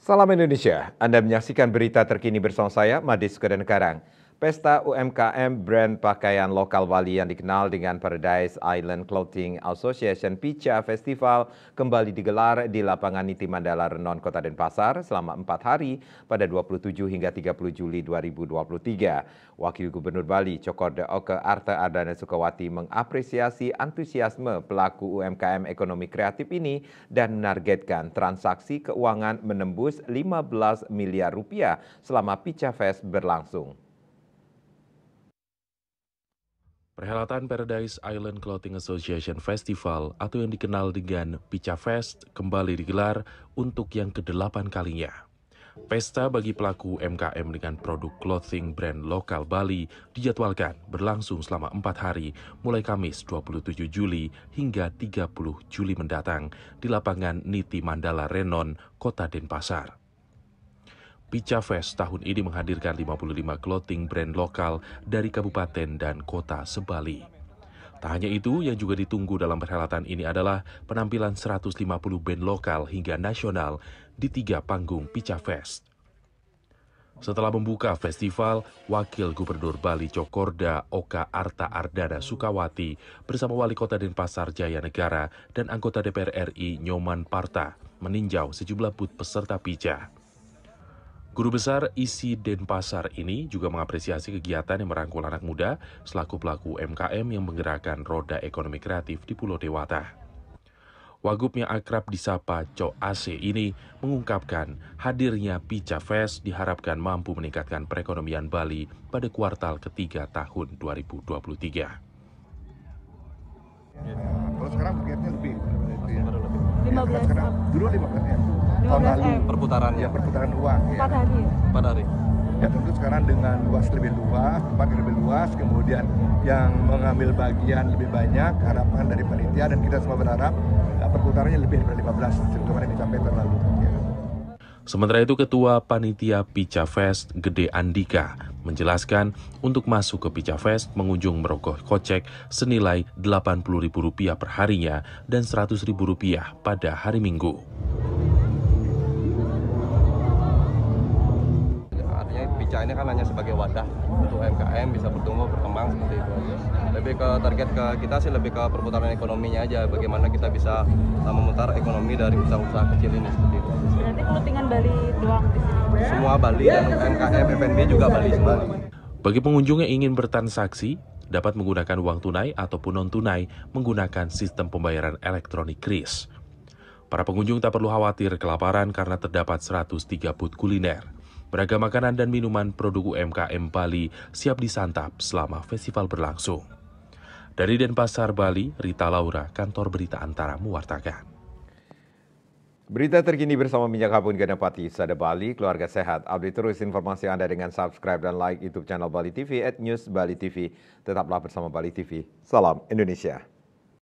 Salam Indonesia, Anda menyaksikan berita terkini bersama saya, Madis Kedenkarang. Pesta UMKM brand pakaian lokal Bali yang dikenal dengan Paradise Island Clothing Association Picha Festival kembali digelar di lapangan Niti Mandala Renon Kota Denpasar selama empat hari pada 27 hingga 30 Juli 2023. Wakil Gubernur Bali Cokorda Oke Arta Ardana Sukawati mengapresiasi antusiasme pelaku UMKM ekonomi kreatif ini dan menargetkan transaksi keuangan menembus 15 miliar rupiah selama Picha Fest berlangsung. Perhelatan Paradise Island Clothing Association Festival atau yang dikenal dengan Pica Fest kembali digelar untuk yang kedelapan kalinya. Pesta bagi pelaku MKM dengan produk clothing brand lokal Bali dijadwalkan berlangsung selama empat hari mulai Kamis 27 Juli hingga 30 Juli mendatang di lapangan Niti Mandala Renon, Kota Denpasar. Pica Fest tahun ini menghadirkan 55 clothing brand lokal dari kabupaten dan kota Sebali. Tak hanya itu, yang juga ditunggu dalam perhelatan ini adalah penampilan 150 band lokal hingga nasional di tiga panggung Pica Fest. Setelah membuka festival, Wakil Gubernur Bali Cokorda Oka Arta Ardana Sukawati bersama Wali Kota Denpasar Jaya Negara dan anggota DPR RI Nyoman Parta meninjau sejumlah booth peserta pijah. Guru Besar ISI Denpasar ini juga mengapresiasi kegiatan yang merangkul anak muda selaku pelaku UMKM yang menggerakkan roda ekonomi kreatif di Pulau Dewata. Wagub yang akrab disapa Co AC ini mengungkapkan hadirnya Pica Fest diharapkan mampu meningkatkan perekonomian Bali pada kuartal ketiga tahun 2023. Kalau sekarang lebih, lebih, gitu ya. lebih, Sekarang, dulu 15 ya tahun lalu perputaran ya perputaran uang ya. empat hari empat hari ya tentu sekarang dengan luas lebih luas tempat lebih luas kemudian yang mengambil bagian lebih banyak harapan dari panitia dan kita semua berharap ya, perputarannya lebih dari 15 belas yang dicapai tahun lalu ya. Sementara itu Ketua Panitia Pica Fest Gede Andika menjelaskan untuk masuk ke Pica Fest mengunjung merogoh kocek senilai Rp80.000 per harinya dan Rp100.000 pada hari Minggu. Jogja ini kan hanya sebagai wadah untuk UMKM bisa bertumbuh berkembang seperti itu aja. Lebih ke target ke kita sih lebih ke perputaran ekonominya aja, bagaimana kita bisa uh, memutar ekonomi dari usaha-usaha kecil ini seperti itu. Berarti kelutingan Bali doang di sini? Semua Bali dan UMKM, FNB juga Bali semua. Bagi pengunjung yang ingin bertransaksi, dapat menggunakan uang tunai ataupun non-tunai menggunakan sistem pembayaran elektronik KRIS. Para pengunjung tak perlu khawatir kelaparan karena terdapat 103 booth kuliner. Beragam makanan dan minuman produk UMKM Bali siap disantap selama festival berlangsung. Dari Denpasar, Bali, Rita Laura, Kantor Berita Antara mewartakan. Berita terkini bersama Minyak Habun Ganapati, Sada Bali, Keluarga Sehat. Update terus informasi Anda dengan subscribe dan like YouTube channel Bali TV at News Bali TV. Tetaplah bersama Bali TV. Salam Indonesia.